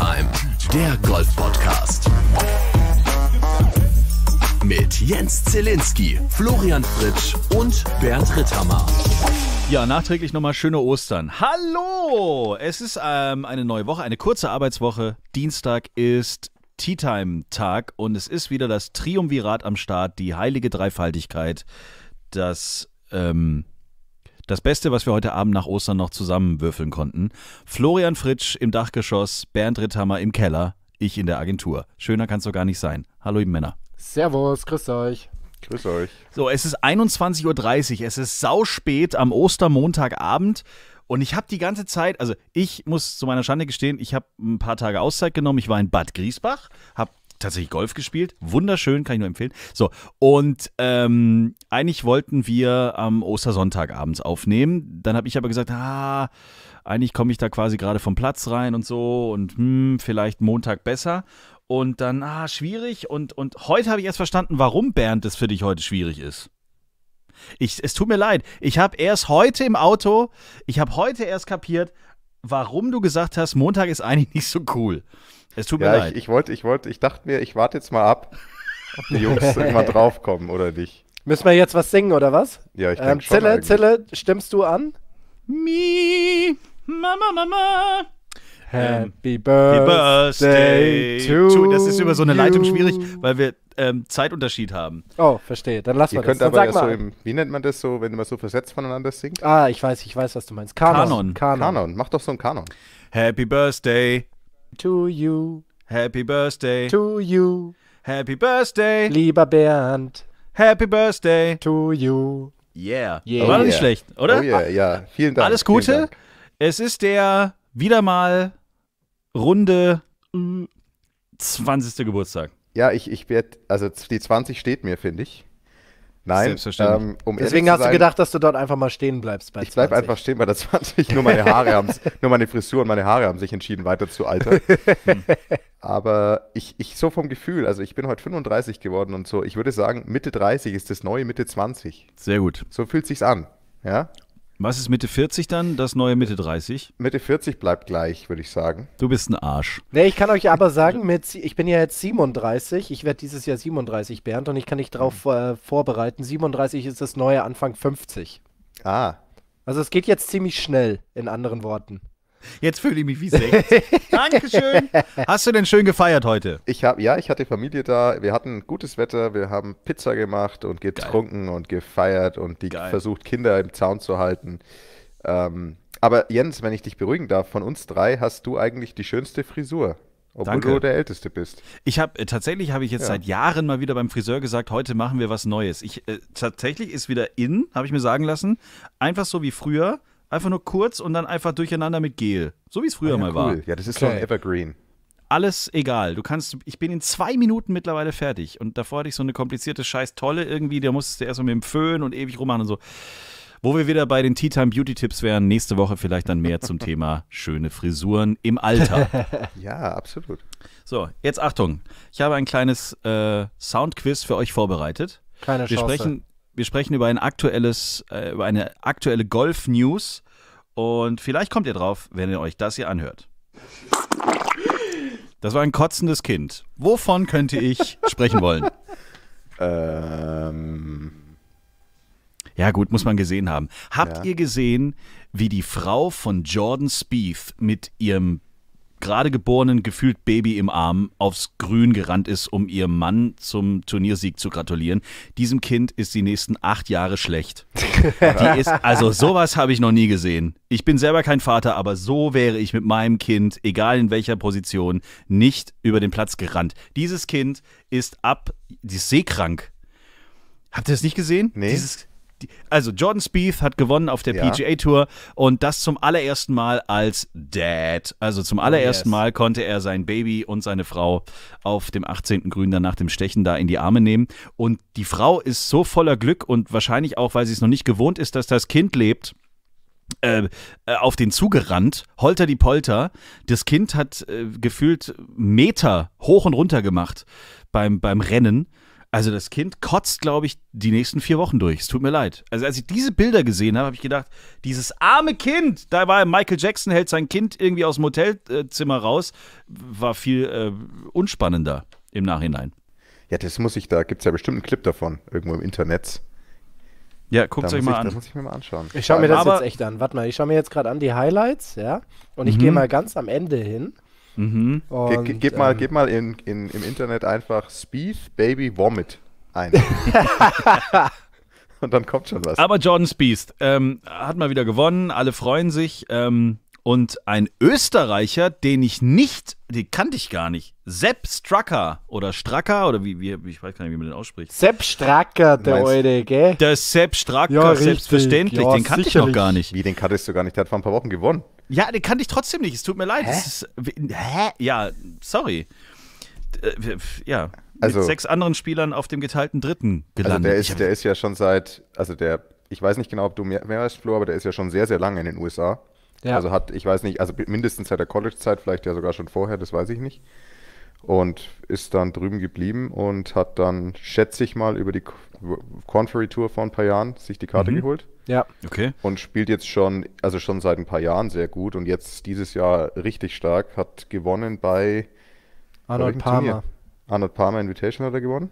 Time, der Golf-Podcast. Mit Jens Zielinski, Florian Fritsch und Bernd Ritthammer. Ja, nachträglich nochmal schöne Ostern. Hallo! Es ist ähm, eine neue Woche, eine kurze Arbeitswoche. Dienstag ist Tea Time Tag und es ist wieder das Triumvirat am Start, die heilige Dreifaltigkeit, das ähm, das Beste, was wir heute Abend nach Ostern noch zusammenwürfeln konnten. Florian Fritsch im Dachgeschoss, Bernd Ritthammer im Keller, ich in der Agentur. Schöner kann es doch gar nicht sein. Hallo, ihr Männer. Servus, grüßt euch. Grüß euch. So, es ist 21.30 Uhr, es ist sauspät am Ostermontagabend und ich habe die ganze Zeit, also ich muss zu meiner Schande gestehen, ich habe ein paar Tage Auszeit genommen. Ich war in Bad Griesbach, habe tatsächlich Golf gespielt. Wunderschön, kann ich nur empfehlen. So, und ähm, eigentlich wollten wir am Ostersonntag abends aufnehmen. Dann habe ich aber gesagt, ah, eigentlich komme ich da quasi gerade vom Platz rein und so und hm, vielleicht Montag besser. Und dann, ah, schwierig. Und, und heute habe ich erst verstanden, warum Bernd es für dich heute schwierig ist. Ich, es tut mir leid. Ich habe erst heute im Auto, ich habe heute erst kapiert, warum du gesagt hast, Montag ist eigentlich nicht so cool. Es tut mir leid. Ich, ich wollte, ich wollte, ich dachte mir, ich warte jetzt mal ab, ob die Jungs irgendwann draufkommen oder nicht. Müssen wir jetzt was singen oder was? Ja, ich ähm, denke schon. Zille, eigentlich. Zille, stimmst du an? Mi, Mama, Mama. Happy Birthday, Happy Birthday to, to Das ist über so eine Leitung schwierig, weil wir ähm, Zeitunterschied haben. Oh, verstehe. Dann lass mal das. Könnt aber ja so im, wie nennt man das so, wenn man so versetzt voneinander singt? Ah, ich weiß, ich weiß, was du meinst. Kanon. Kanon. Kanon. Kanon. Mach doch so einen Kanon. Happy Birthday to you. Happy Birthday to you. Happy Birthday, lieber Bernd. Happy Birthday to you. Yeah. yeah. War nicht oh yeah. schlecht, oder? Oh yeah, ja. Vielen Dank. Alles Gute. Dank. Es ist der wieder mal runde 20. Mm. Geburtstag. Ja, ich, ich werde, also die 20 steht mir, finde ich. Nein, ähm, um deswegen hast sein, du gedacht, dass du dort einfach mal stehen bleibst. Bei ich bleib einfach stehen bei der 20. Nur meine Haare haben, nur meine Frisur und meine Haare haben sich entschieden, weiter zu altern. Aber ich, ich so vom Gefühl, also ich bin heute 35 geworden und so. Ich würde sagen, Mitte 30 ist das neue Mitte 20. Sehr gut. So fühlt sich's an. Ja? Was ist Mitte 40 dann? Das neue Mitte 30? Mitte 40 bleibt gleich, würde ich sagen. Du bist ein Arsch. Nee, ich kann euch aber sagen, mit, ich bin ja jetzt 37. Ich werde dieses Jahr 37, Bernd, und ich kann dich darauf äh, vorbereiten. 37 ist das neue Anfang 50. Ah. Also es geht jetzt ziemlich schnell, in anderen Worten. Jetzt fühle ich mich wie sechs. Dankeschön. Hast du denn schön gefeiert heute? Ich habe ja, ich hatte Familie da. Wir hatten gutes Wetter. Wir haben Pizza gemacht und getrunken Geil. und gefeiert und die Geil. versucht Kinder im Zaun zu halten. Ähm, aber Jens, wenn ich dich beruhigen darf, von uns drei hast du eigentlich die schönste Frisur. Obwohl Danke. du der Älteste bist. Ich habe äh, tatsächlich habe ich jetzt ja. seit Jahren mal wieder beim Friseur gesagt, heute machen wir was Neues. Ich äh, tatsächlich ist wieder in, habe ich mir sagen lassen, einfach so wie früher Einfach nur kurz und dann einfach durcheinander mit Gel. So wie es früher ah, ja, mal cool. war. Ja, das ist okay. so ein Evergreen. Alles egal. Du kannst, ich bin in zwei Minuten mittlerweile fertig. Und davor hatte ich so eine komplizierte Scheiß-Tolle irgendwie, da musstest du erstmal mit dem Föhn und ewig rummachen und so. Wo wir wieder bei den Tea Time Beauty Tipps wären, nächste Woche vielleicht dann mehr zum Thema schöne Frisuren im Alter. ja, absolut. So, jetzt Achtung. Ich habe ein kleines äh, Soundquiz für euch vorbereitet. Keine wir Chance. Sprechen, wir sprechen über ein aktuelles, äh, über eine aktuelle Golf-News und vielleicht kommt ihr drauf, wenn ihr euch das hier anhört. Das war ein kotzendes Kind. Wovon könnte ich sprechen wollen? Ähm. Ja, gut, muss man gesehen haben. Habt ja. ihr gesehen, wie die Frau von Jordan Spieth mit ihrem gerade geborenen gefühlt Baby im Arm aufs Grün gerannt ist, um ihrem Mann zum Turniersieg zu gratulieren. Diesem Kind ist die nächsten acht Jahre schlecht. Ist, also sowas habe ich noch nie gesehen. Ich bin selber kein Vater, aber so wäre ich mit meinem Kind, egal in welcher Position, nicht über den Platz gerannt. Dieses Kind ist ab, die ist seekrank. Habt ihr das nicht gesehen? Nee. Dieses, also Jordan Spieth hat gewonnen auf der ja. PGA Tour und das zum allerersten Mal als Dad. Also zum oh, allerersten oh yes. Mal konnte er sein Baby und seine Frau auf dem 18. Grün dann nach dem Stechen da in die Arme nehmen. Und die Frau ist so voller Glück und wahrscheinlich auch, weil sie es noch nicht gewohnt ist, dass das Kind lebt. Äh, äh auf den zugerannt, holter die Polter. Das Kind hat äh, gefühlt Meter hoch und runter gemacht beim, beim Rennen also das Kind kotzt, glaube ich, die nächsten vier Wochen durch. Es tut mir leid. Also als ich diese Bilder gesehen habe, habe ich gedacht, dieses arme Kind, da war Michael Jackson, hält sein Kind irgendwie aus dem Hotelzimmer raus, war viel äh, unspannender im Nachhinein. Ja, das muss ich, da gibt es ja bestimmt einen Clip davon, irgendwo im Internet. Ja, guckt euch mal ich, an. Das muss ich mir mal anschauen. Ich schaue mir das Aber jetzt echt an. Warte mal, ich schaue mir jetzt gerade an die Highlights, ja. Und ich gehe mhm. mal ganz am Ende hin. Mhm. Und, Ge gib mal, ähm, gib mal in, in, im Internet einfach Speed Baby Vomit ein. und dann kommt schon was. Aber Jordan Spieth ähm, hat mal wieder gewonnen, alle freuen sich. Ähm, und ein Österreicher, den ich nicht, den kannte ich gar nicht. Sepp Stracker oder Stracker oder wie, wie ich weiß gar nicht, wie man den ausspricht. Sepp Stracker, der Eule, gell? Der Sepp Stracker, ja, selbstverständlich, ja, den kannte sicherlich. ich noch gar nicht. Wie, den kanntest du gar nicht? Der hat vor ein paar Wochen gewonnen. Ja, den kannte ich trotzdem nicht. Es tut mir leid. Hä? Ist, hä? Ja, sorry. Äh, ja. Also, mit sechs anderen Spielern auf dem geteilten dritten also gelandet. Also der ist, der ist ja schon seit, also der, ich weiß nicht genau, ob du mehr, mehr weißt, Flo, aber der ist ja schon sehr, sehr lange in den USA. Ja. Also hat, ich weiß nicht, also mindestens seit der College-Zeit, vielleicht ja sogar schon vorher, das weiß ich nicht. Und ist dann drüben geblieben und hat dann, schätze ich mal, über die Conferry Tour vor ein paar Jahren sich die Karte mhm. geholt. Ja. Okay. Und spielt jetzt schon, also schon seit ein paar Jahren sehr gut und jetzt dieses Jahr richtig stark, hat gewonnen bei Arnold Palmer. Turnier. Arnold Palmer Invitation hat er gewonnen.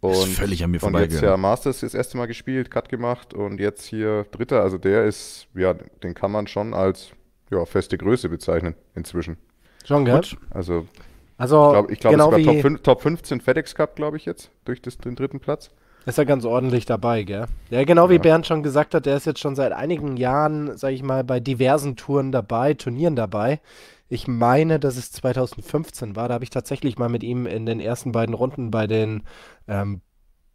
Und, ist völlig an mir vorbeigegangen. Und jetzt ja Masters das erste Mal gespielt, Cut gemacht und jetzt hier Dritter. Also der ist, ja, den kann man schon als ja, feste Größe bezeichnen inzwischen. Schon, gell? Gut. Also, also ich glaube, glaub, genau es war Top, Top 15 FedEx Cup, glaube ich jetzt, durch das, den dritten Platz. Ist ja ganz ordentlich dabei, gell? Ja, genau wie ja. Bernd schon gesagt hat, der ist jetzt schon seit einigen Jahren, sag ich mal, bei diversen Touren dabei, Turnieren dabei. Ich meine, dass es 2015 war. Da habe ich tatsächlich mal mit ihm in den ersten beiden Runden bei den ähm,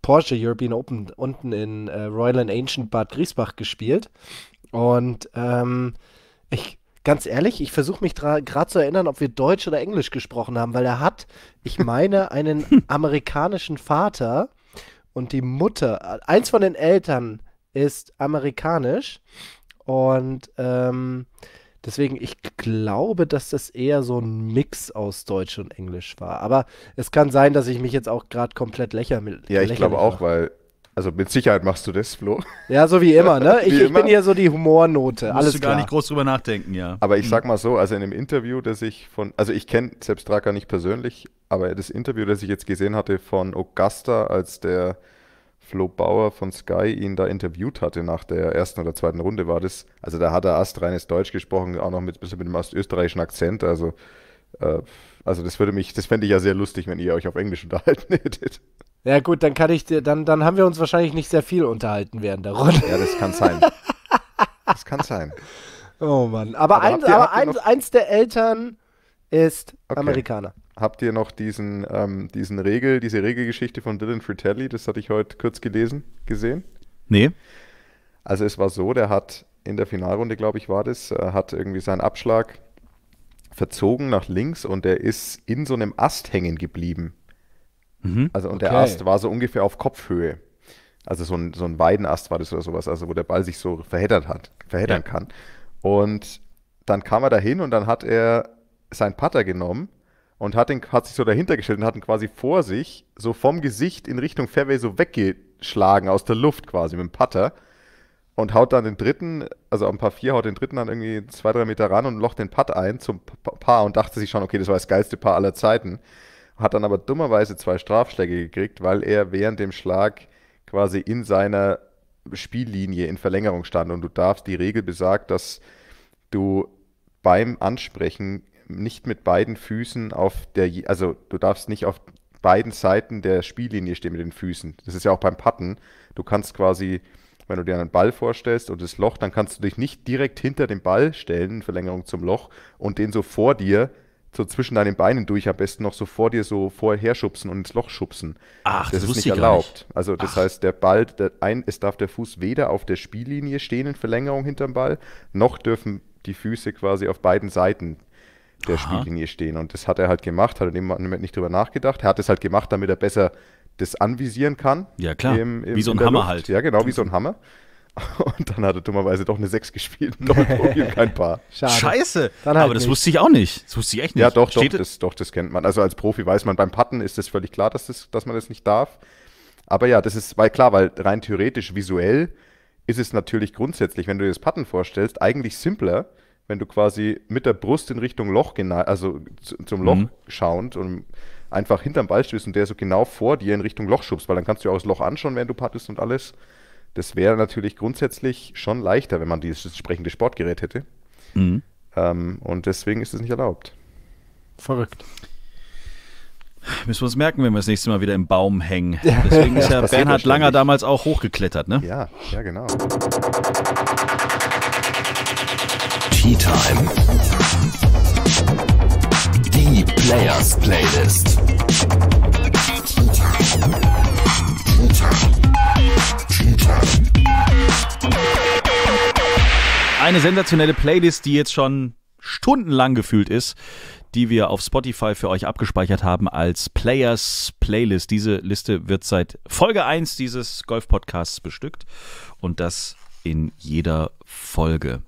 Porsche European Open unten in äh, Royal and Ancient Bad Griesbach gespielt. Und ähm, ich, ganz ehrlich, ich versuche mich gerade zu erinnern, ob wir Deutsch oder Englisch gesprochen haben, weil er hat, ich meine, einen amerikanischen Vater und die Mutter, eins von den Eltern ist amerikanisch und ähm, deswegen, ich glaube, dass das eher so ein Mix aus Deutsch und Englisch war. Aber es kann sein, dass ich mich jetzt auch gerade komplett lächerlich. Ja, ich glaube auch, weil also mit Sicherheit machst du das, Flo. Ja, so wie immer, ne? Ich, ich bin hier so die Humornote. Musst Alles du gar klar. nicht groß drüber nachdenken, ja. Aber ich hm. sag mal so, also in dem Interview, das ich von, also ich kenne selbst Draka nicht persönlich, aber das Interview, das ich jetzt gesehen hatte von Augusta, als der Flo Bauer von Sky ihn da interviewt hatte nach der ersten oder zweiten Runde, war das, also da hat er reines Deutsch gesprochen, auch noch mit, mit dem österreichischen Akzent, also, äh, also das würde mich, das fände ich ja sehr lustig, wenn ihr euch auf Englisch unterhalten hättet. Ja gut, dann kann ich dir, dann, dann haben wir uns wahrscheinlich nicht sehr viel unterhalten während der Runde. Ja, das kann sein. Das kann sein. Oh Mann. Aber, aber, ein, ihr, aber ein, eins der Eltern ist okay. Amerikaner. Habt ihr noch diesen, ähm, diesen Regel, diese Regelgeschichte von Dylan Fritelli, das hatte ich heute kurz gelesen, gesehen? Nee. Also es war so, der hat in der Finalrunde, glaube ich, war das, äh, hat irgendwie seinen Abschlag verzogen nach links und er ist in so einem Ast hängen geblieben. Mhm. Also, und okay. der Ast war so ungefähr auf Kopfhöhe. Also so ein, so ein Weidenast war das oder sowas, also wo der Ball sich so verheddert hat, verheddern ja. kann. Und dann kam er dahin und dann hat er seinen Putter genommen und hat, ihn, hat sich so dahinter gestellt und hat ihn quasi vor sich so vom Gesicht in Richtung Fairway so weggeschlagen aus der Luft quasi mit dem Putter und haut dann den dritten, also ein Paar vier haut den dritten dann irgendwie zwei, drei Meter ran und locht den Putt ein zum Paar und dachte sich schon, okay, das war das geilste Paar aller Zeiten hat dann aber dummerweise zwei Strafschläge gekriegt, weil er während dem Schlag quasi in seiner Spiellinie in Verlängerung stand und du darfst, die Regel besagt, dass du beim Ansprechen nicht mit beiden Füßen auf der, also du darfst nicht auf beiden Seiten der Spiellinie stehen mit den Füßen. Das ist ja auch beim Patten. Du kannst quasi, wenn du dir einen Ball vorstellst und das Loch, dann kannst du dich nicht direkt hinter den Ball stellen, in Verlängerung zum Loch, und den so vor dir so zwischen deinen Beinen durch am besten noch so vor dir so vorher schubsen und ins Loch schubsen. Ach, das, das ist nicht erlaubt. Nicht. Also das Ach. heißt, der Ball, der ein, es darf der Fuß weder auf der Spiellinie stehen in Verlängerung hinterm Ball, noch dürfen die Füße quasi auf beiden Seiten der Aha. Spiellinie stehen. Und das hat er halt gemacht, hat er dem Moment nicht drüber nachgedacht. Er hat es halt gemacht, damit er besser das anvisieren kann. Ja, klar. Im, im, wie so ein Hammer Luft. halt. Ja, genau, wie so ein Hammer. Und dann hat er dummerweise doch eine 6 gespielt. Doppelprofi und kein Paar. Schade. Scheiße! Halt aber das nicht. wusste ich auch nicht. Das wusste ich echt nicht. Ja, doch, doch das, doch, das kennt man. Also als Profi weiß man, beim Patten ist das völlig klar, dass, das, dass man das nicht darf. Aber ja, das ist, weil klar, weil rein theoretisch visuell ist es natürlich grundsätzlich, wenn du dir das Patten vorstellst, eigentlich simpler, wenn du quasi mit der Brust in Richtung Loch, also zum Loch mhm. schauend und einfach hinterm Ball stößt und der so genau vor dir in Richtung Loch schubst, weil dann kannst du auch das Loch anschauen, während du pattest und alles. Das wäre natürlich grundsätzlich schon leichter, wenn man dieses entsprechende Sportgerät hätte. Mhm. Ähm, und deswegen ist es nicht erlaubt. Verrückt. Müssen wir uns merken, wenn wir das nächste Mal wieder im Baum hängen. Deswegen ist ja, Bernhard Langer damals auch hochgeklettert, ne? Ja, ja, genau. Tea Time. Die Players Playlist. Eine sensationelle Playlist, die jetzt schon stundenlang gefühlt ist, die wir auf Spotify für euch abgespeichert haben als Players Playlist. Diese Liste wird seit Folge 1 dieses Golf-Podcasts bestückt und das in jeder Folge.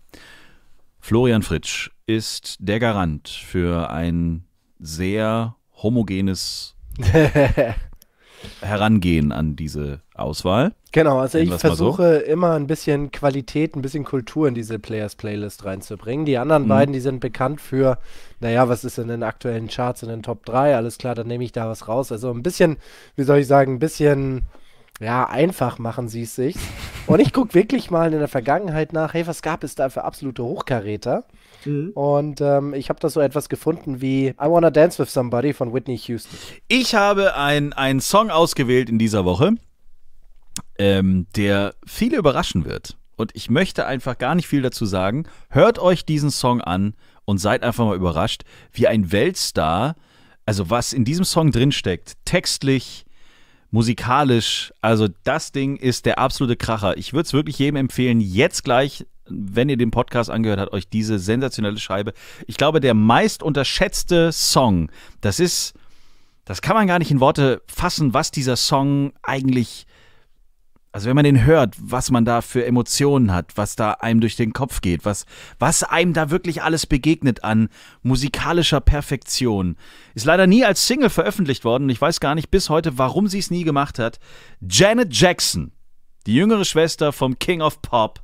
Florian Fritsch ist der Garant für ein sehr homogenes Herangehen an diese Auswahl. Genau, also ich versuche so. immer ein bisschen Qualität, ein bisschen Kultur in diese Players-Playlist reinzubringen. Die anderen mhm. beiden, die sind bekannt für, naja, was ist in den aktuellen Charts, in den Top 3, alles klar, dann nehme ich da was raus. Also ein bisschen, wie soll ich sagen, ein bisschen, ja, einfach machen sie es sich. Und ich gucke wirklich mal in der Vergangenheit nach, hey, was gab es da für absolute Hochkaräter? Mhm. Und ähm, ich habe da so etwas gefunden wie I Wanna Dance with Somebody von Whitney Houston. Ich habe einen Song ausgewählt in dieser Woche ähm, der viele überraschen wird. Und ich möchte einfach gar nicht viel dazu sagen. Hört euch diesen Song an und seid einfach mal überrascht, wie ein Weltstar, also was in diesem Song drinsteckt, textlich, musikalisch, also das Ding ist der absolute Kracher. Ich würde es wirklich jedem empfehlen, jetzt gleich, wenn ihr den Podcast angehört habt, euch diese sensationelle Scheibe. Ich glaube, der meist unterschätzte Song, das ist, das kann man gar nicht in Worte fassen, was dieser Song eigentlich ist. Also wenn man den hört, was man da für Emotionen hat, was da einem durch den Kopf geht, was, was einem da wirklich alles begegnet an musikalischer Perfektion. Ist leider nie als Single veröffentlicht worden ich weiß gar nicht bis heute, warum sie es nie gemacht hat. Janet Jackson, die jüngere Schwester vom King of Pop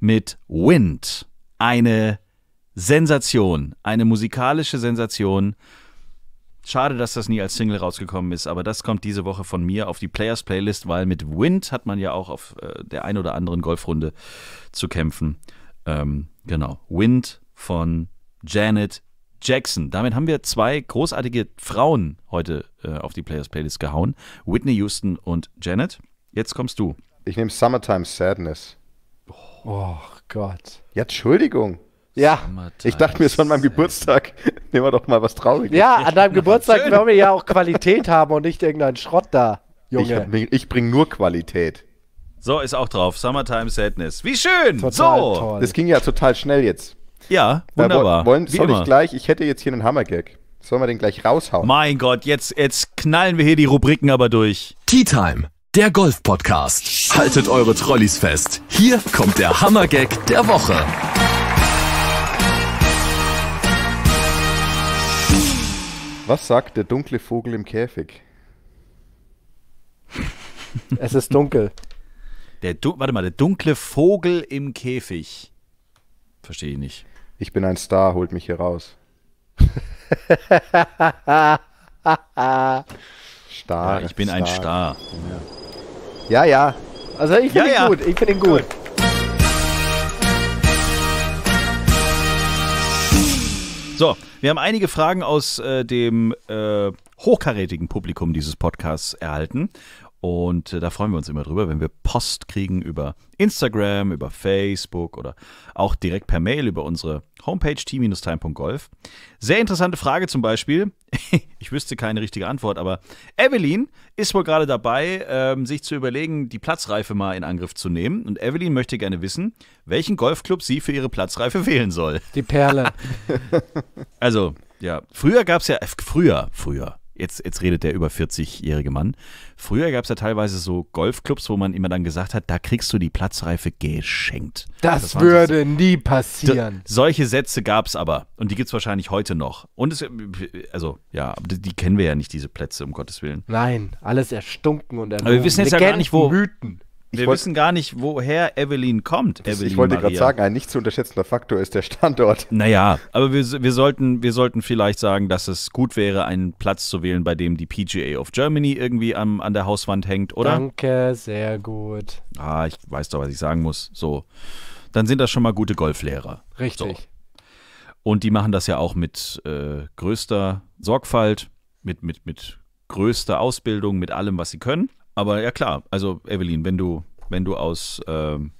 mit Wind. Eine Sensation, eine musikalische Sensation. Schade, dass das nie als Single rausgekommen ist, aber das kommt diese Woche von mir auf die Players Playlist, weil mit Wind hat man ja auch auf äh, der ein oder anderen Golfrunde zu kämpfen. Ähm, genau, Wind von Janet Jackson. Damit haben wir zwei großartige Frauen heute äh, auf die Players Playlist gehauen. Whitney Houston und Janet. Jetzt kommst du. Ich nehme Summertime Sadness. Oh, oh Gott. Ja, Entschuldigung. Ja, ich dachte mir, es an meinem Geburtstag. Nehmen wir doch mal was Trauriges. Ja, an deinem Geburtstag wollen wir ja auch Qualität haben und nicht irgendeinen Schrott da, Junge. Ich, ich bringe nur Qualität. So, ist auch drauf. Summertime Sadness. Wie schön! Total so! Toll. Das ging ja total schnell jetzt. Ja, äh, wunderbar. Äh, wollen, soll immer. ich gleich, ich hätte jetzt hier einen Hammergag. Sollen wir den gleich raushauen? Mein Gott, jetzt, jetzt knallen wir hier die Rubriken aber durch. Tea Time, der Golf-Podcast. Haltet eure Trolleys fest. Hier kommt der Hammergag der Woche. Was sagt der dunkle Vogel im Käfig? es ist dunkel. Der Warte mal, der dunkle Vogel im Käfig. Verstehe ich nicht. Ich bin ein Star, holt mich hier raus. Star. Ja, ich bin Star. ein Star. Ja, ja. Also ich finde ja, ihn ja. gut. Ich finde ihn gut. gut. So, wir haben einige Fragen aus äh, dem äh, hochkarätigen Publikum dieses Podcasts erhalten. Und äh, da freuen wir uns immer drüber, wenn wir Post kriegen über Instagram, über Facebook oder auch direkt per Mail über unsere Homepage t-time.golf. Sehr interessante Frage zum Beispiel. ich wüsste keine richtige Antwort, aber Evelyn ist wohl gerade dabei, ähm, sich zu überlegen, die Platzreife mal in Angriff zu nehmen. Und Evelyn möchte gerne wissen, welchen Golfclub sie für ihre Platzreife wählen soll. Die Perle. also, ja, früher gab es ja, äh, früher, früher, jetzt, jetzt redet der über 40-jährige Mann. Früher gab es ja teilweise so Golfclubs, wo man immer dann gesagt hat, da kriegst du die Platzreife geschenkt. Das, das würde so, nie passieren. solche Sätze gab es aber. Und die gibt es wahrscheinlich heute noch. Und es, also, ja, die kennen wir ja nicht, diese Plätze, um Gottes Willen. Nein, alles erstunken und erlogen. Aber wir wissen jetzt Legenden, ja gar nicht, wo. Mythen. Wir wollt, wissen gar nicht, woher Evelyn kommt. Evelyn ich wollte gerade sagen, ein nicht zu unterschätzender Faktor ist der Standort. Naja, aber wir, wir, sollten, wir sollten vielleicht sagen, dass es gut wäre, einen Platz zu wählen, bei dem die PGA of Germany irgendwie am, an der Hauswand hängt, oder? Danke, sehr gut. Ah, ich weiß doch, was ich sagen muss. So, dann sind das schon mal gute Golflehrer. Richtig. So. Und die machen das ja auch mit äh, größter Sorgfalt, mit, mit, mit größter Ausbildung, mit allem, was sie können. Aber ja klar, also Evelyn, wenn du, wenn du aus ähm,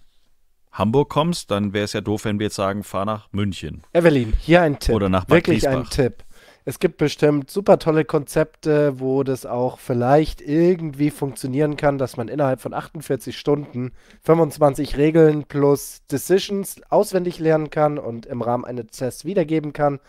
Hamburg kommst, dann wäre es ja doof, wenn wir jetzt sagen, fahr nach München. Evelyn, hier ein Tipp. Oder nach Bad Wirklich ein Tipp. Es gibt bestimmt super tolle Konzepte, wo das auch vielleicht irgendwie funktionieren kann, dass man innerhalb von 48 Stunden 25 Regeln plus Decisions auswendig lernen kann und im Rahmen eines Tests wiedergeben kann.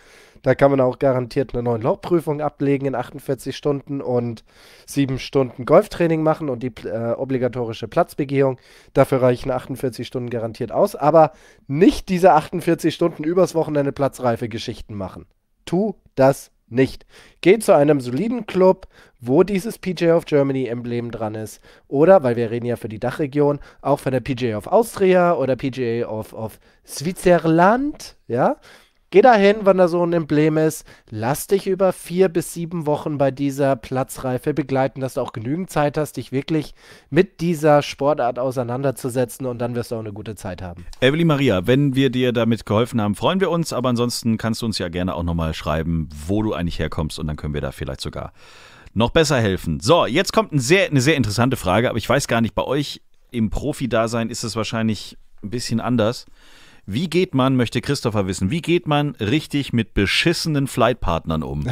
Da kann man auch garantiert eine neuen Laufprüfung ablegen in 48 Stunden und sieben Stunden Golftraining machen und die äh, obligatorische Platzbegehung. Dafür reichen 48 Stunden garantiert aus. Aber nicht diese 48 Stunden übers Wochenende platzreife Geschichten machen. Tu das nicht. Geh zu einem soliden Club, wo dieses PJ of Germany Emblem dran ist. Oder, weil wir reden ja für die Dachregion, auch von der PJ of Austria oder PJ of, of Switzerland, ja, Geh dahin, wenn da so ein Emblem ist. Lass dich über vier bis sieben Wochen bei dieser Platzreife begleiten, dass du auch genügend Zeit hast, dich wirklich mit dieser Sportart auseinanderzusetzen und dann wirst du auch eine gute Zeit haben. Evelyn Maria, wenn wir dir damit geholfen haben, freuen wir uns. Aber ansonsten kannst du uns ja gerne auch nochmal schreiben, wo du eigentlich herkommst und dann können wir da vielleicht sogar noch besser helfen. So, jetzt kommt ein sehr, eine sehr interessante Frage, aber ich weiß gar nicht, bei euch im Profi-Dasein ist es wahrscheinlich ein bisschen anders. Wie geht man, möchte Christopher wissen, wie geht man richtig mit beschissenen Flightpartnern um? wie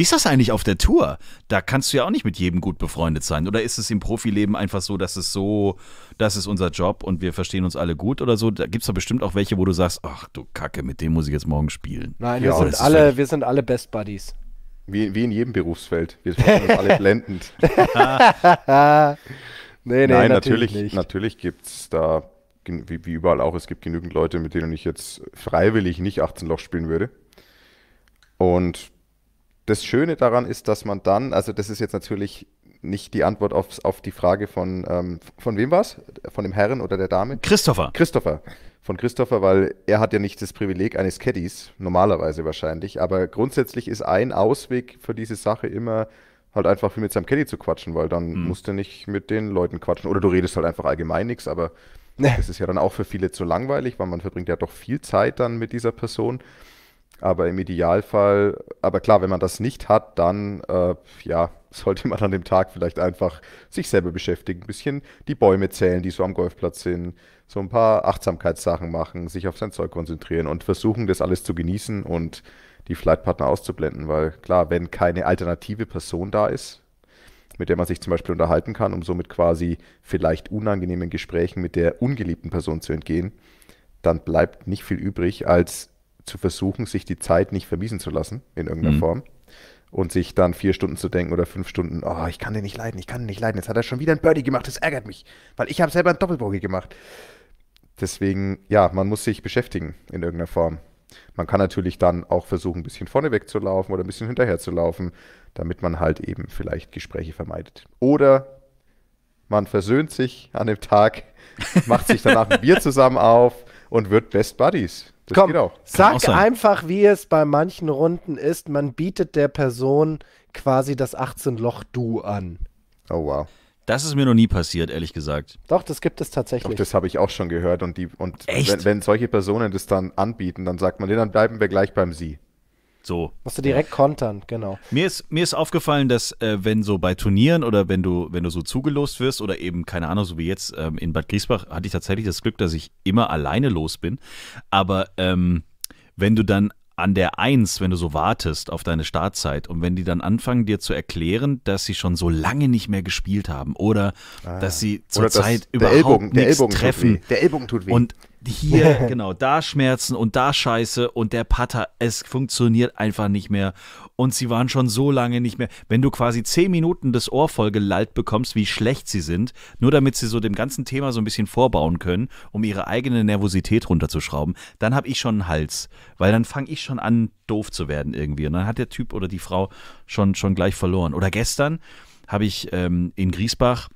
ist das eigentlich auf der Tour? Da kannst du ja auch nicht mit jedem gut befreundet sein. Oder ist es im Profileben einfach so, dass es so, das ist unser Job und wir verstehen uns alle gut oder so? Da gibt es doch bestimmt auch welche, wo du sagst, ach du Kacke, mit dem muss ich jetzt morgen spielen. Nein, wir, ja, sind, alle, wir sind alle Best Buddies. Wie, wie, in jedem Berufsfeld. Wir sind alle blendend. nee, nee, Nein, natürlich, natürlich, natürlich gibt es da wie, wie überall auch, es gibt genügend Leute, mit denen ich jetzt freiwillig nicht 18 Loch spielen würde. Und das Schöne daran ist, dass man dann, also das ist jetzt natürlich nicht die Antwort aufs, auf die Frage von, ähm, von wem war es? Von dem Herren oder der Dame? Christopher. Christopher. Von Christopher, weil er hat ja nicht das Privileg eines Caddies, normalerweise wahrscheinlich, aber grundsätzlich ist ein Ausweg für diese Sache immer halt einfach viel mit seinem Caddy zu quatschen, weil dann mhm. musst du nicht mit den Leuten quatschen oder du redest halt einfach allgemein nichts, aber das ist ja dann auch für viele zu langweilig, weil man verbringt ja doch viel Zeit dann mit dieser Person. Aber im Idealfall, aber klar, wenn man das nicht hat, dann äh, ja, sollte man an dem Tag vielleicht einfach sich selber beschäftigen, ein bisschen die Bäume zählen, die so am Golfplatz sind, so ein paar Achtsamkeitssachen machen, sich auf sein Zeug konzentrieren und versuchen, das alles zu genießen und die Flightpartner auszublenden, weil klar, wenn keine alternative Person da ist, mit der man sich zum Beispiel unterhalten kann, um somit quasi vielleicht unangenehmen Gesprächen mit der ungeliebten Person zu entgehen, dann bleibt nicht viel übrig, als zu versuchen, sich die Zeit nicht vermiesen zu lassen in irgendeiner mhm. Form und sich dann vier Stunden zu denken oder fünf Stunden, oh, ich kann den nicht leiden, ich kann den nicht leiden, jetzt hat er schon wieder ein Birdie gemacht, das ärgert mich, weil ich habe selber ein Doppelbogey gemacht. Deswegen, ja, man muss sich beschäftigen in irgendeiner Form. Man kann natürlich dann auch versuchen, ein bisschen vorne wegzulaufen oder ein bisschen hinterherzulaufen damit man halt eben vielleicht Gespräche vermeidet. Oder man versöhnt sich an dem Tag, macht sich danach ein Bier zusammen auf und wird Best Buddies. Das Komm, geht auch. Sag auch einfach, wie es bei manchen Runden ist. Man bietet der Person quasi das 18-Loch-Du an. Oh, wow. Das ist mir noch nie passiert, ehrlich gesagt. Doch, das gibt es tatsächlich. Doch, das habe ich auch schon gehört. Und, die, und wenn, wenn, solche Personen das dann anbieten, dann sagt man, dann bleiben wir gleich beim Sie. So. Musst du direkt kontern, genau. Mir ist, mir ist aufgefallen, dass äh, wenn so bei Turnieren oder wenn du, wenn du so zugelost wirst oder eben, keine Ahnung, so wie jetzt ähm, in Bad Griesbach, hatte ich tatsächlich das Glück, dass ich immer alleine los bin. Aber ähm, wenn du dann an der Eins, wenn du so wartest auf deine Startzeit und wenn die dann anfangen, dir zu erklären, dass sie schon so lange nicht mehr gespielt haben oder ah, dass sie zurzeit überhaupt der Ellbogen, nichts der Ellbogen treffen. Der Ellbogen tut weh. Und hier, genau, da Schmerzen und da Scheiße und der Putter, es funktioniert einfach nicht mehr. Und sie waren schon so lange nicht mehr. Wenn du quasi zehn Minuten das Ohr voll gelallt bekommst, wie schlecht sie sind, nur damit sie so dem ganzen Thema so ein bisschen vorbauen können, um ihre eigene Nervosität runterzuschrauben, dann habe ich schon einen Hals. Weil dann fange ich schon an, doof zu werden irgendwie. Und dann hat der Typ oder die Frau schon, schon gleich verloren. Oder gestern habe ich ähm, in Griesbach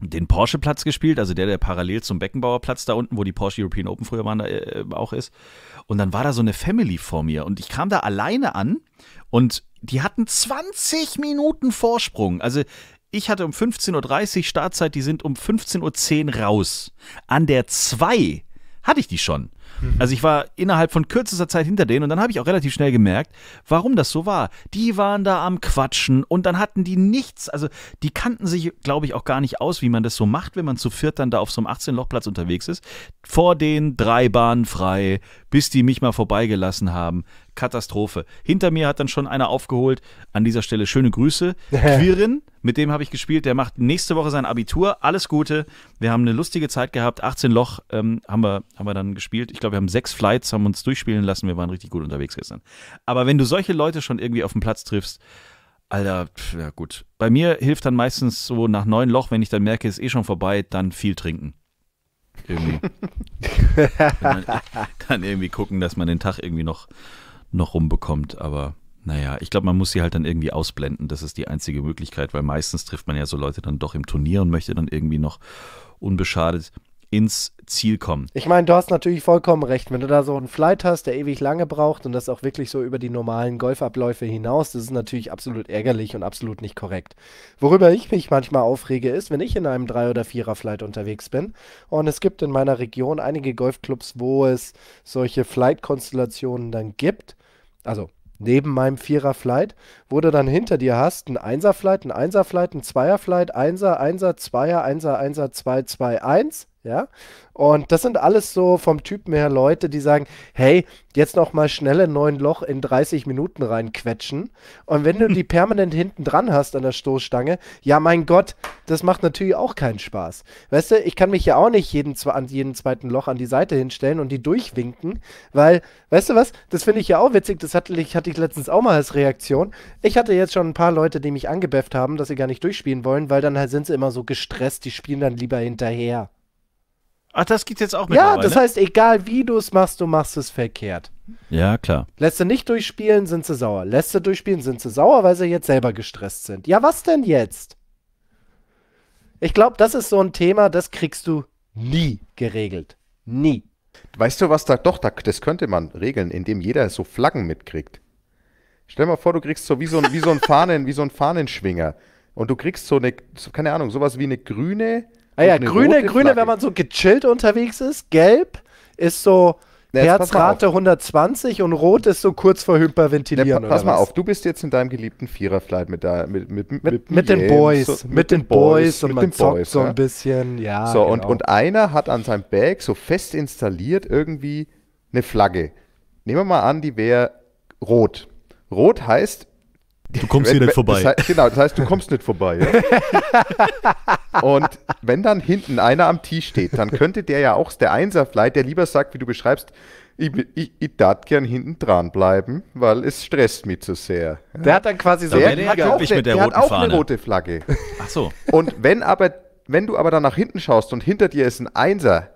den Porsche-Platz gespielt, also der, der parallel zum Beckenbauer-Platz da unten, wo die Porsche European Open früher waren, da, äh, auch ist. Und dann war da so eine Family vor mir und ich kam da alleine an und die hatten 20 Minuten Vorsprung. Also ich hatte um 15.30 Uhr Startzeit, die sind um 15.10 Uhr raus. An der 2 hatte ich die schon. Mhm. Also ich war innerhalb von kürzester Zeit hinter denen und dann habe ich auch relativ schnell gemerkt, warum das so war. Die waren da am Quatschen und dann hatten die nichts. Also die kannten sich, glaube ich, auch gar nicht aus, wie man das so macht, wenn man zu viert dann da auf so einem 18-Lochplatz unterwegs ist. Vor den drei Bahnen frei, bis die mich mal vorbeigelassen haben. Katastrophe. Hinter mir hat dann schon einer aufgeholt. An dieser Stelle schöne Grüße. Quirin, mit dem habe ich gespielt. Der macht nächste Woche sein Abitur. Alles Gute. Wir haben eine lustige Zeit gehabt. 18 Loch ähm, haben, wir, haben wir dann gespielt. Ich glaube, wir haben sechs Flights, haben uns durchspielen lassen. Wir waren richtig gut unterwegs gestern. Aber wenn du solche Leute schon irgendwie auf dem Platz triffst, Alter, pf, ja gut. Bei mir hilft dann meistens so nach neun Loch, wenn ich dann merke, ist eh schon vorbei, dann viel trinken. Irgendwie. dann irgendwie gucken, dass man den Tag irgendwie noch noch rumbekommt, aber naja, ich glaube, man muss sie halt dann irgendwie ausblenden. Das ist die einzige Möglichkeit, weil meistens trifft man ja so Leute dann doch im Turnier und möchte dann irgendwie noch unbeschadet ins Ziel kommen. Ich meine, du hast natürlich vollkommen recht. Wenn du da so einen Flight hast, der ewig lange braucht und das auch wirklich so über die normalen Golfabläufe hinaus, das ist natürlich absolut ärgerlich und absolut nicht korrekt. Worüber ich mich manchmal aufrege, ist, wenn ich in einem Drei- oder vierer flight unterwegs bin und es gibt in meiner Region einige Golfclubs, wo es solche Flight-Konstellationen dann gibt also neben meinem Vierer-Flight, wo du dann hinter dir hast ein Einser-Flight, ein Einser-Flight, ein Zweier-Flight, Einser, Einser, Zweier, Einser, Einser, 2, 2, 1 ja? Und das sind alles so vom Typen her Leute, die sagen, hey, jetzt noch mal schnell ein neuen Loch in 30 Minuten reinquetschen. Und wenn du die permanent hinten dran hast an der Stoßstange, ja mein Gott, das macht natürlich auch keinen Spaß. Weißt du, ich kann mich ja auch nicht jeden, an jedem zweiten Loch an die Seite hinstellen und die durchwinken, weil, weißt du was, das finde ich ja auch witzig, das hatte ich, hatte ich letztens auch mal als Reaktion. Ich hatte jetzt schon ein paar Leute, die mich angebefft haben, dass sie gar nicht durchspielen wollen, weil dann halt sind sie immer so gestresst, die spielen dann lieber hinterher. Ach, das geht jetzt auch mit. Ja, das ne? heißt, egal wie du es machst, du machst es verkehrt. Ja, klar. Lässt du nicht durchspielen, sind sie sauer. Lässt du durchspielen, sind sie sauer, weil sie jetzt selber gestresst sind. Ja, was denn jetzt? Ich glaube, das ist so ein Thema, das kriegst du nie geregelt. Nie. Weißt du, was da doch, da, das könnte man regeln, indem jeder so Flaggen mitkriegt. Stell dir mal vor, du kriegst so wie so ein, wie so ein Fahnen, wie so ein Fahnenschwinger. Und du kriegst so eine, keine Ahnung, sowas wie eine grüne, Ah ja, grüne, grüne, wenn man so gechillt unterwegs ist. Gelb ist so Na, Herzrate 120 und rot ist so kurz vor Hyperventilieren. Na, pass mal was? auf, du bist jetzt in deinem geliebten Viererflight mit, da, mit, mit, mit, mit, mit den Boys. So, mit, mit den Boys und man zockt Boys, so ein bisschen. Ja, so, genau. und, und einer hat an seinem Bag so fest installiert irgendwie eine Flagge. Nehmen wir mal an, die wäre rot. Rot heißt, Du kommst hier nicht vorbei. Das heißt, genau, das heißt, du kommst nicht vorbei. Ja? und wenn dann hinten einer am Tee steht, dann könnte der ja auch der Einser vielleicht, der lieber sagt, wie du beschreibst, ich, ich, ich darf gern hinten dran bleiben, weil es stresst mich zu sehr. Ja? Der hat dann quasi so eine, mit der, der roten hat auch Fahne. eine rote Flagge. Ach so. Und wenn aber, wenn du aber dann nach hinten schaust und hinter dir ist ein Einser,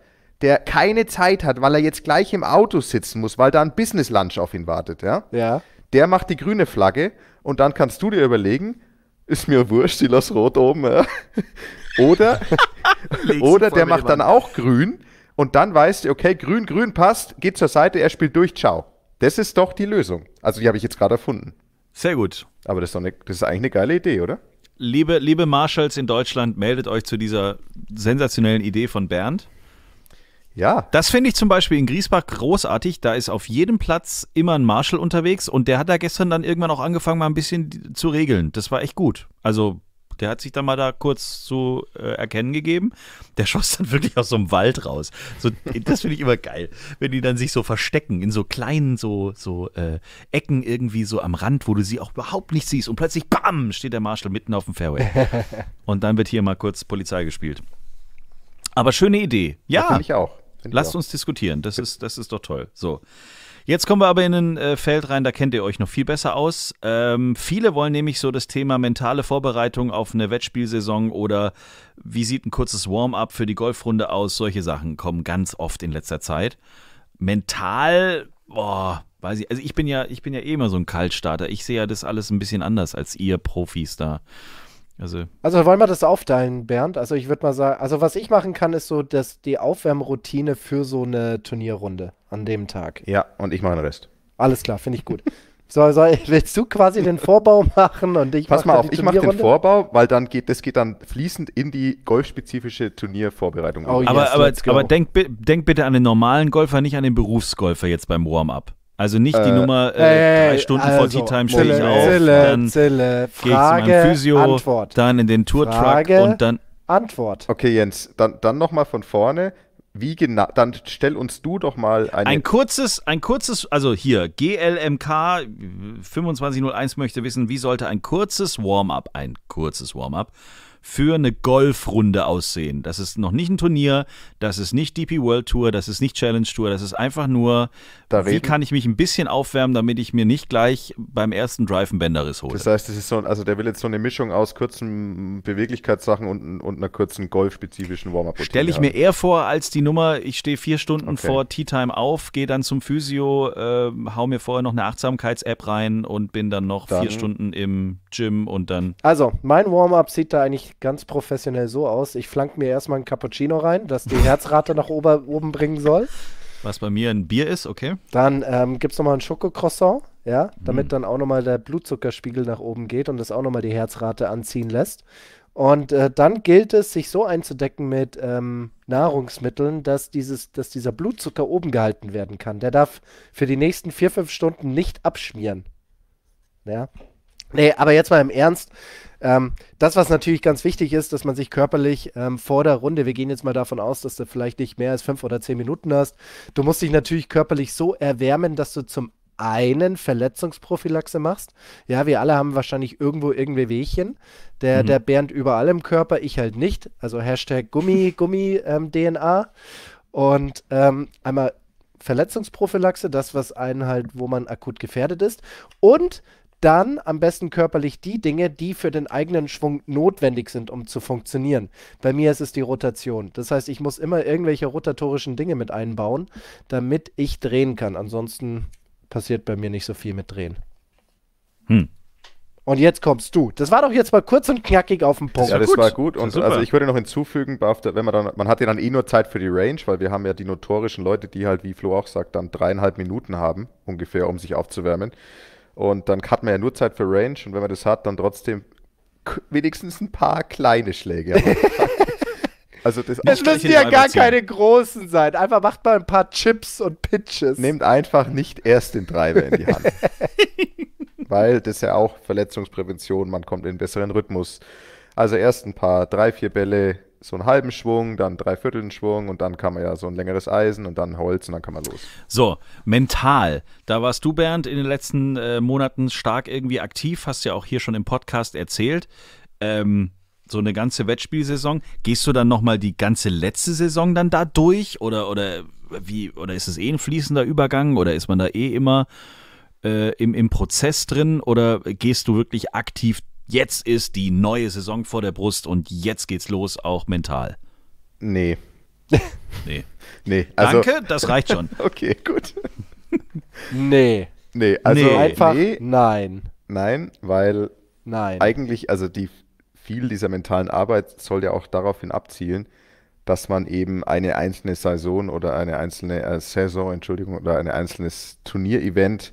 der keine Zeit hat, weil er jetzt gleich im Auto sitzen muss, weil da ein Business Lunch auf ihn wartet, ja? Ja. Der macht die grüne Flagge und dann kannst du dir überlegen, ist mir wurscht, ich lasse rot oben. Ja. Oder, oder der macht dann auch grün und dann weißt du, okay, grün, grün passt, geht zur Seite, er spielt durch, ciao. Das ist doch die Lösung. Also die habe ich jetzt gerade erfunden. Sehr gut. Aber das ist, doch eine, das ist eigentlich eine geile Idee, oder? Liebe, liebe Marshalls in Deutschland, meldet euch zu dieser sensationellen Idee von Bernd. Ja. Das finde ich zum Beispiel in Griesbach großartig. Da ist auf jedem Platz immer ein Marshall unterwegs und der hat da gestern dann irgendwann auch angefangen, mal ein bisschen zu regeln. Das war echt gut. Also der hat sich dann mal da kurz zu äh, erkennen gegeben. Der schoss dann wirklich aus so einem Wald raus. So, das finde ich immer geil, wenn die dann sich so verstecken in so kleinen so, so äh, Ecken irgendwie so am Rand, wo du sie auch überhaupt nicht siehst. Und plötzlich, bam, steht der Marshall mitten auf dem Fairway. Und dann wird hier mal kurz Polizei gespielt. Aber schöne Idee. Ja. Finde ich auch. Lasst uns diskutieren. Das ist, das ist doch toll. So. Jetzt kommen wir aber in ein äh, Feld rein, da kennt ihr euch noch viel besser aus. Ähm, viele wollen nämlich so das Thema mentale Vorbereitung auf eine Wettspielsaison oder wie sieht ein kurzes Warm-up für die Golfrunde aus? Solche Sachen kommen ganz oft in letzter Zeit. Mental, boah, weiß ich, also ich bin ja, ich bin ja eh immer so ein Kaltstarter. Ich sehe ja das alles ein bisschen anders als ihr Profis da. Also, also wollen wir das aufteilen, Bernd? Also ich würde mal sagen, also was ich machen kann, ist so, dass die Aufwärmroutine für so eine Turnierrunde an dem Tag. Ja, und ich mache den Rest. Alles klar, finde ich gut. So, so, willst du quasi den Vorbau machen und ich Pass mach mal auf, ich mache den Vorbau, weil dann geht das geht dann fließend in die golfspezifische Turniervorbereitung. Oh, yes, aber aber, aber denk, denk, bitte an den normalen Golfer, nicht an den Berufsgolfer jetzt beim Warm-up. Also nicht die äh, Nummer äh, äh, äh drei Stunden also, vor Tea Time stehe ich auf, Zille, dann Zille, Frage, gehe ich zu meinem Physio, Antwort. dann in den Tourtruck und dann Antwort. Okay, Jens, dann, dann nochmal von vorne. Wie genau, dann stell uns du doch mal eine ein kurzes, ein kurzes, also hier, GLMK 2501 möchte wissen, wie sollte ein kurzes Warm-up, ein kurzes Warm-up für eine Golfrunde aussehen. Das ist noch nicht ein Turnier, das ist nicht DP World Tour, das ist nicht Challenge Tour, das ist einfach nur, wie kann ich mich ein bisschen aufwärmen, damit ich mir nicht gleich beim ersten Drive einen Bänderriss hole. Das heißt, das ist so, also der will jetzt so eine Mischung aus kurzen Beweglichkeitssachen und, und einer kurzen golfspezifischen Warm-up. Stelle ich mir eher vor als die Nummer, ich stehe vier Stunden okay. vor Tea Time auf, gehe dann zum Physio, äh, hau mir vorher noch eine Achtsamkeits-App rein und bin dann noch dann. vier Stunden im Gym und dann. Also, mein Warm-up sieht da eigentlich ganz professionell so aus. Ich flank mir erstmal ein Cappuccino rein, das die Herzrate nach oben bringen soll. Was bei mir ein Bier ist, okay. Dann ähm, gibt es nochmal ein Schokocroissant, ja, mhm. damit mhm. dann auch nochmal der Blutzuckerspiegel nach oben geht und das auch nochmal die Herzrate anziehen lässt. Und äh, dann gilt es, sich so einzudecken mit ähm, Nahrungsmitteln, dass, dieses, dass dieser Blutzucker oben gehalten werden kann. Der darf für die nächsten vier, fünf Stunden nicht abschmieren. Ja. Nee, aber jetzt mal im Ernst. Ähm, das, was natürlich ganz wichtig ist, dass man sich körperlich ähm, vor der Runde, wir gehen jetzt mal davon aus, dass du vielleicht nicht mehr als fünf oder zehn Minuten hast, du musst dich natürlich körperlich so erwärmen, dass du zum einen Verletzungsprophylaxe machst. Ja, wir alle haben wahrscheinlich irgendwo irgendwie Wehchen. Der, mhm. der Bernd überall im Körper, ich halt nicht. Also Hashtag Gummi, Gummi-DNA. Ähm, und ähm, einmal Verletzungsprophylaxe, das, was einen halt, wo man akut gefährdet ist. Und dann am besten körperlich die Dinge, die für den eigenen Schwung notwendig sind, um zu funktionieren. Bei mir ist es die Rotation. Das heißt, ich muss immer irgendwelche rotatorischen Dinge mit einbauen, damit ich drehen kann. Ansonsten passiert bei mir nicht so viel mit Drehen. Hm. Und jetzt kommst du. Das war doch jetzt mal kurz und knackig auf den Punkt. Ja, das gut. war gut. Und also ich würde noch hinzufügen, wenn man dann, man hat ja dann eh nur Zeit für die Range, weil wir haben ja die notorischen Leute, die halt, wie Flo auch sagt, dann dreieinhalb Minuten haben, ungefähr, um sich aufzuwärmen. Und dann hat man ja nur Zeit für Range und wenn man das hat, dann trotzdem wenigstens ein paar kleine Schläge. also das es müssen ja gar keine großen sein. Einfach macht mal ein paar Chips und Pitches. Nehmt einfach nicht erst den Treiber in die Hand. Weil das ja auch Verletzungsprävention, man kommt in einen besseren Rhythmus. Also erst ein paar, drei, vier Bälle so einen halben Schwung, dann drei dreivierteln Schwung und dann kann man ja so ein längeres Eisen und dann Holz und dann kann man los. So, mental. Da warst du, Bernd, in den letzten äh, Monaten stark irgendwie aktiv, hast ja auch hier schon im Podcast erzählt. Ähm, so eine ganze Wettspielsaison. Gehst du dann nochmal die ganze letzte Saison dann da durch? Oder, oder wie, oder ist es eh ein fließender Übergang oder ist man da eh immer äh, im, im Prozess drin? Oder gehst du wirklich aktiv Jetzt ist die neue Saison vor der Brust und jetzt geht's los, auch mental. Nee. Nee. nee also Danke, das reicht schon. okay, gut. nee. Nee, also nee. einfach nee, nein. Nein, weil nein. eigentlich, also die viel dieser mentalen Arbeit soll ja auch daraufhin abzielen, dass man eben eine einzelne Saison oder eine einzelne äh, Saison, Entschuldigung, oder ein einzelnes Turnierevent event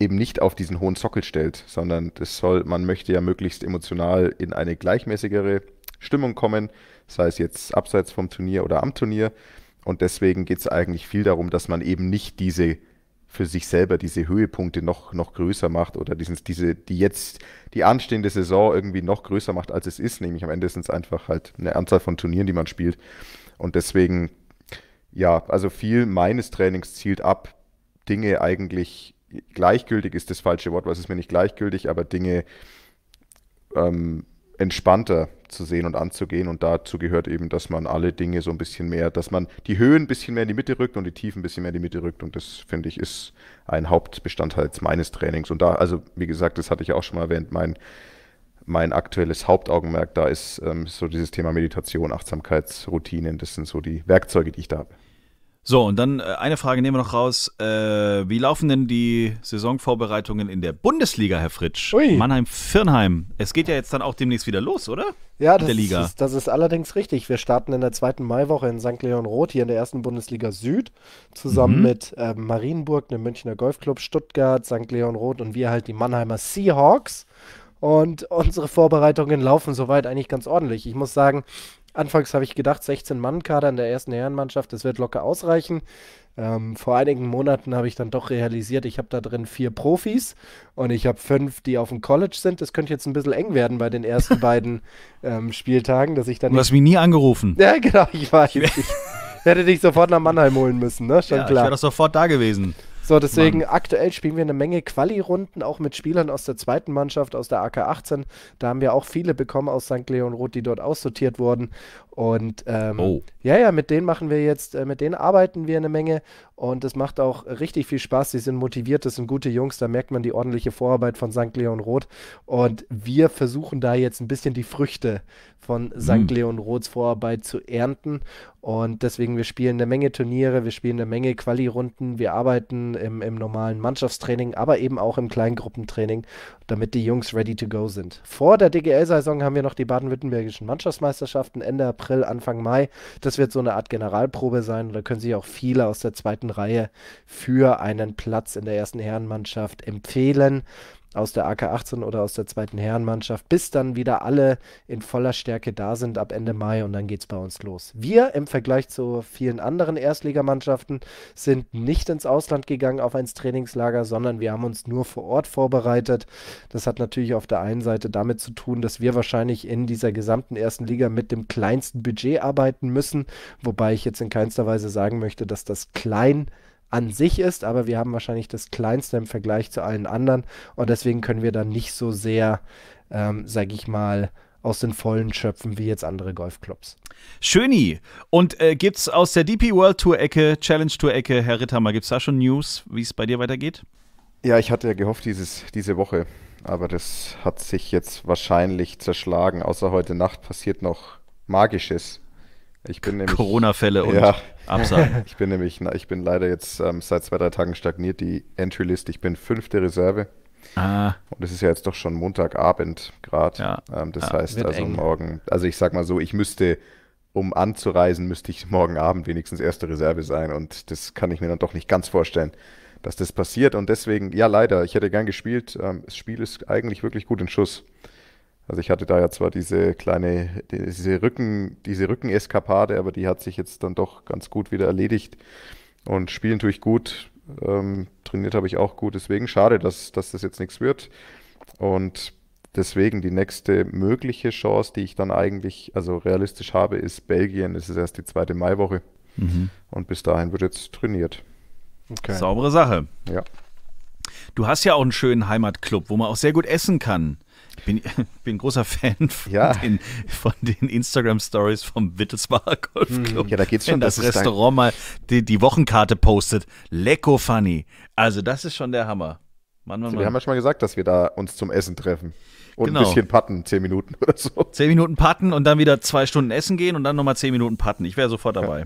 eben nicht auf diesen hohen Sockel stellt, sondern das soll, man möchte ja möglichst emotional in eine gleichmäßigere Stimmung kommen, sei es jetzt abseits vom Turnier oder am Turnier. Und deswegen geht es eigentlich viel darum, dass man eben nicht diese für sich selber diese Höhepunkte noch, noch größer macht oder diesen, diese, die jetzt die anstehende Saison irgendwie noch größer macht, als es ist, nämlich am Ende sind es einfach halt eine Anzahl von Turnieren, die man spielt. Und deswegen, ja, also viel meines Trainings zielt ab, Dinge eigentlich gleichgültig ist das falsche Wort, weil es ist mir nicht gleichgültig, aber Dinge ähm, entspannter zu sehen und anzugehen. Und dazu gehört eben, dass man alle Dinge so ein bisschen mehr, dass man die Höhen ein bisschen mehr in die Mitte rückt und die Tiefen ein bisschen mehr in die Mitte rückt. Und das, finde ich, ist ein Hauptbestandteil meines Trainings. Und da, also wie gesagt, das hatte ich auch schon mal erwähnt, mein, mein aktuelles Hauptaugenmerk da ist ähm, so dieses Thema Meditation, Achtsamkeitsroutinen. Das sind so die Werkzeuge, die ich da habe. So, und dann äh, eine Frage nehmen wir noch raus. Äh, wie laufen denn die Saisonvorbereitungen in der Bundesliga, Herr Fritsch? Mannheim-Firnheim. Es geht ja jetzt dann auch demnächst wieder los, oder? Ja, das, Ist, das ist allerdings richtig. Wir starten in der zweiten Maiwoche in St. Leon Roth, hier in der ersten Bundesliga Süd, zusammen mhm. mit äh, Marienburg, dem Münchner Golfclub, Stuttgart, St. Leon Roth und wir halt die Mannheimer Seahawks. Und unsere Vorbereitungen laufen soweit eigentlich ganz ordentlich. Ich muss sagen, Anfangs habe ich gedacht, 16 Mann Kader in der ersten Herrenmannschaft, das wird locker ausreichen. Ähm, vor einigen Monaten habe ich dann doch realisiert, ich habe da drin vier Profis und ich habe fünf, die auf dem College sind. Das könnte jetzt ein bisschen eng werden bei den ersten beiden ähm, Spieltagen, dass ich dann. Du hast mich nie angerufen. Ja, genau, ich war. Ich, ich hätte dich sofort nach Mannheim holen müssen, ne? Schon ja, klar. Ich wäre doch sofort da gewesen. So, deswegen Mann. aktuell spielen wir eine Menge Quali-Runden, auch mit Spielern aus der zweiten Mannschaft, aus der AK18. Da haben wir auch viele bekommen aus St. Leon Roth, die dort aussortiert wurden. Und ähm, oh. ja, ja, mit denen machen wir jetzt, äh, mit denen arbeiten wir eine Menge und das macht auch richtig viel Spaß. Sie sind motiviert, das sind gute Jungs, da merkt man die ordentliche Vorarbeit von St. Leon Roth. Und wir versuchen da jetzt ein bisschen die Früchte von St. Hm. Leon Roths Vorarbeit zu ernten. Und deswegen, wir spielen eine Menge Turniere, wir spielen eine Menge Quali-Runden, wir arbeiten im, im normalen Mannschaftstraining, aber eben auch im Kleingruppentraining, damit die Jungs ready to go sind. Vor der DGL-Saison haben wir noch die baden-württembergischen Mannschaftsmeisterschaften Ende April, Anfang Mai. Das wird so eine Art Generalprobe sein. Und da können sich auch viele aus der zweiten Reihe für einen Platz in der ersten Herrenmannschaft empfehlen aus der AK-18 oder aus der zweiten Herrenmannschaft, bis dann wieder alle in voller Stärke da sind ab Ende Mai und dann geht es bei uns los. Wir im Vergleich zu vielen anderen Erstligamannschaften sind nicht ins Ausland gegangen auf ein Trainingslager, sondern wir haben uns nur vor Ort vorbereitet. Das hat natürlich auf der einen Seite damit zu tun, dass wir wahrscheinlich in dieser gesamten ersten Liga mit dem kleinsten Budget arbeiten müssen, wobei ich jetzt in keinster Weise sagen möchte, dass das klein ist an sich ist, aber wir haben wahrscheinlich das kleinste im Vergleich zu allen anderen und deswegen können wir dann nicht so sehr, ähm, sage ich mal, aus den Vollen schöpfen wie jetzt andere Golfclubs. Schöni. Und äh, gibt's aus der DP World Tour Ecke, Challenge Tour Ecke, Herr Rittermann, gibt's da schon News, wie es bei dir weitergeht? Ja, ich hatte ja gehofft dieses, diese Woche, aber das hat sich jetzt wahrscheinlich zerschlagen. Außer heute Nacht passiert noch Magisches. Ich bin nämlich Corona-Fälle und ja, Absagen. Ich bin nämlich, na, ich bin leider jetzt ähm, seit zwei, drei Tagen stagniert, die Entry-List. Ich bin fünfte Reserve. Ah. Und es ist ja jetzt doch schon Montagabend gerade. Ja. Ähm, das ja, ah, heißt also eng. morgen, also ich sag mal so, ich müsste, um anzureisen, müsste ich morgen Abend wenigstens erste Reserve sein. Und das kann ich mir dann doch nicht ganz vorstellen, dass das passiert. Und deswegen, ja leider, ich hätte gern gespielt. Ähm, das Spiel ist eigentlich wirklich gut in Schuss. Also ich hatte da ja zwar diese kleine, diese Rücken, diese Rückeneskapade, aber die hat sich jetzt dann doch ganz gut wieder erledigt. Und spielen tue ich gut, ähm, trainiert habe ich auch gut, deswegen schade, dass, dass das jetzt nichts wird. Und deswegen die nächste mögliche Chance, die ich dann eigentlich, also realistisch habe, ist Belgien. Es ist erst die zweite Maiwoche. Mhm. Und bis dahin wird jetzt trainiert. Okay. Saubere Sache. Ja. Du hast ja auch einen schönen Heimatclub, wo man auch sehr gut essen kann bin, bin großer Fan von ja. den, den Instagram-Stories vom Wittelsbacher Golfclub. Mhm. Ja, da geht's schon. Wenn das, das Restaurant mal die, die, Wochenkarte postet. Lecko funny. Also, das ist schon der Hammer. Mann, Mann, Mann. Wir haben ja schon mal gesagt, dass wir da uns zum Essen treffen. Und genau. ein bisschen patten, zehn Minuten oder so. Zehn Minuten patten und dann wieder zwei Stunden essen gehen und dann nochmal zehn Minuten patten. Ich wäre sofort dabei. Ja.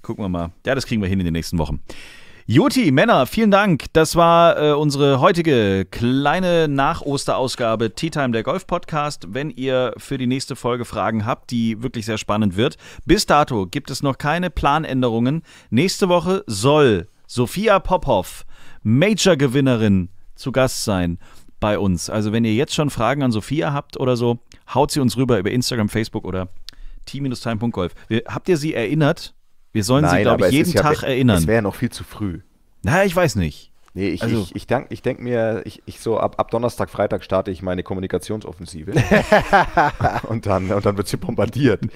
Gucken wir mal. Ja, das kriegen wir hin in den nächsten Wochen. Juti, Männer, vielen Dank. Das war äh, unsere heutige kleine Nach-Osterausgabe Tea Time, der Golf-Podcast. Wenn ihr für die nächste Folge Fragen habt, die wirklich sehr spannend wird, bis dato gibt es noch keine Planänderungen. Nächste Woche soll Sophia Popov, Major-Gewinnerin, zu Gast sein bei uns. Also, wenn ihr jetzt schon Fragen an Sophia habt oder so, haut sie uns rüber über Instagram, Facebook oder t-time.golf. Habt ihr sie erinnert? Wir sollen Nein, sie, glaube ich, jeden Tag ja, erinnern. Es wäre noch viel zu früh. Na, ich weiß nicht. Nee, ich, also. ich, ich denke ich denk mir, ich, ich so ab, ab Donnerstag, Freitag starte ich meine Kommunikationsoffensive. und, dann, und dann wird sie bombardiert. Und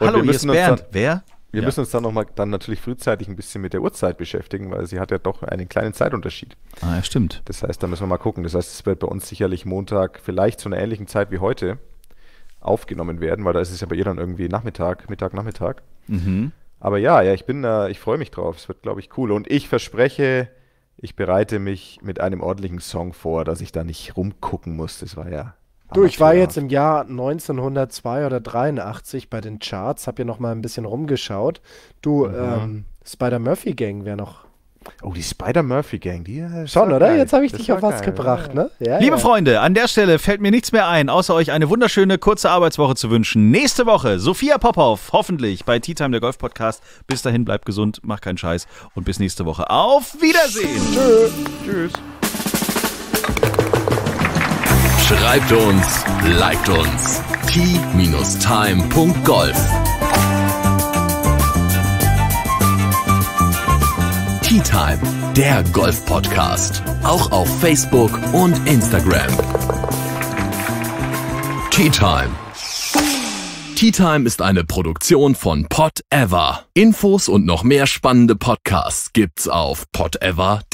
Hallo, wir müssen hier ist Bernd. Dann, Wer? Wir ja. müssen uns dann nochmal dann natürlich frühzeitig ein bisschen mit der Uhrzeit beschäftigen, weil sie hat ja doch einen kleinen Zeitunterschied. Ah, ja, stimmt. Das heißt, da müssen wir mal gucken. Das heißt, es wird bei uns sicherlich Montag vielleicht zu einer ähnlichen Zeit wie heute aufgenommen werden, weil da ist es ja bei ihr dann irgendwie Nachmittag, Mittag, Nachmittag. Mhm. Aber ja, ja, ich bin da, ich freue mich drauf. Es wird, glaube ich, cool. Und ich verspreche, ich bereite mich mit einem ordentlichen Song vor, dass ich da nicht rumgucken muss. Das war ja. Du, ich war jetzt im Jahr 1902 oder 83 bei den Charts, hab hier noch mal ein bisschen rumgeschaut. Du, mhm. ähm, Spider-Murphy-Gang wäre noch Oh, die Spider-Murphy-Gang, die äh, Schon, oder? Geil. Jetzt habe ich das dich auf was geil. gebracht, ne? Ja, Liebe ja. Freunde, an der Stelle fällt mir nichts mehr ein, außer euch eine wunderschöne kurze Arbeitswoche zu wünschen. Nächste Woche Sophia Popov, hoffentlich bei Tea Time, der Golf-Podcast. Bis dahin, bleibt gesund, macht keinen Scheiß und bis nächste Woche. Auf Wiedersehen! Tschö. Tschüss. Schreibt uns, liked uns. tea timegolf Time, der Golf-Podcast. Auch auf Facebook und Instagram. Tea Time. Tea Time ist eine Produktion von Pot Ever. Infos und noch mehr spannende Podcasts gibt's auf potever.de.